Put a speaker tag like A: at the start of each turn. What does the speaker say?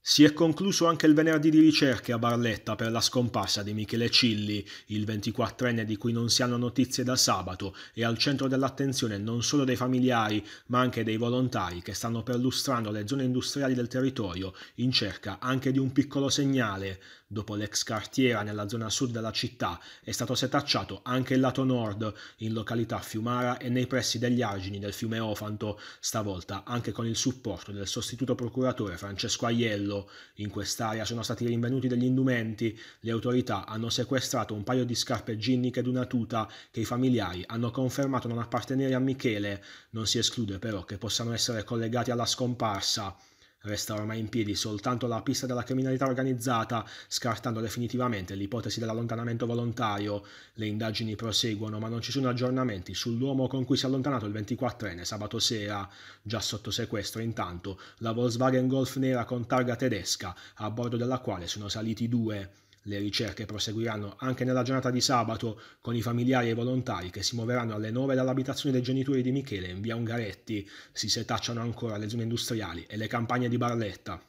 A: Si è concluso anche il venerdì di ricerche a Barletta per la scomparsa di Michele Cilli, il 24enne di cui non si hanno notizie da sabato e al centro dell'attenzione non solo dei familiari ma anche dei volontari che stanno perlustrando le zone industriali del territorio in cerca anche di un piccolo segnale. Dopo l'ex cartiera nella zona sud della città è stato setacciato anche il lato nord, in località Fiumara e nei pressi degli argini del fiume Ofanto, stavolta anche con il supporto del sostituto procuratore Francesco Aiello bordello in quest'area, sono stati rinvenuti degli indumenti, le autorità hanno sequestrato un paio di scarpe ginniche ed una tuta che i familiari hanno confermato non appartenere a Michele, non si esclude però che possano essere collegati alla scomparsa. Resta ormai in piedi soltanto la pista della criminalità organizzata, scartando definitivamente l'ipotesi dell'allontanamento volontario. Le indagini proseguono, ma non ci sono aggiornamenti sull'uomo con cui si è allontanato il 24enne sabato sera. Già sotto sequestro, intanto, la Volkswagen Golf nera con targa tedesca, a bordo della quale sono saliti due. Le ricerche proseguiranno anche nella giornata di sabato con i familiari e i volontari che si muoveranno alle 9 dall'abitazione dei genitori di Michele in via Ungaretti. Si setacciano ancora le zone industriali e le campagne di Barletta.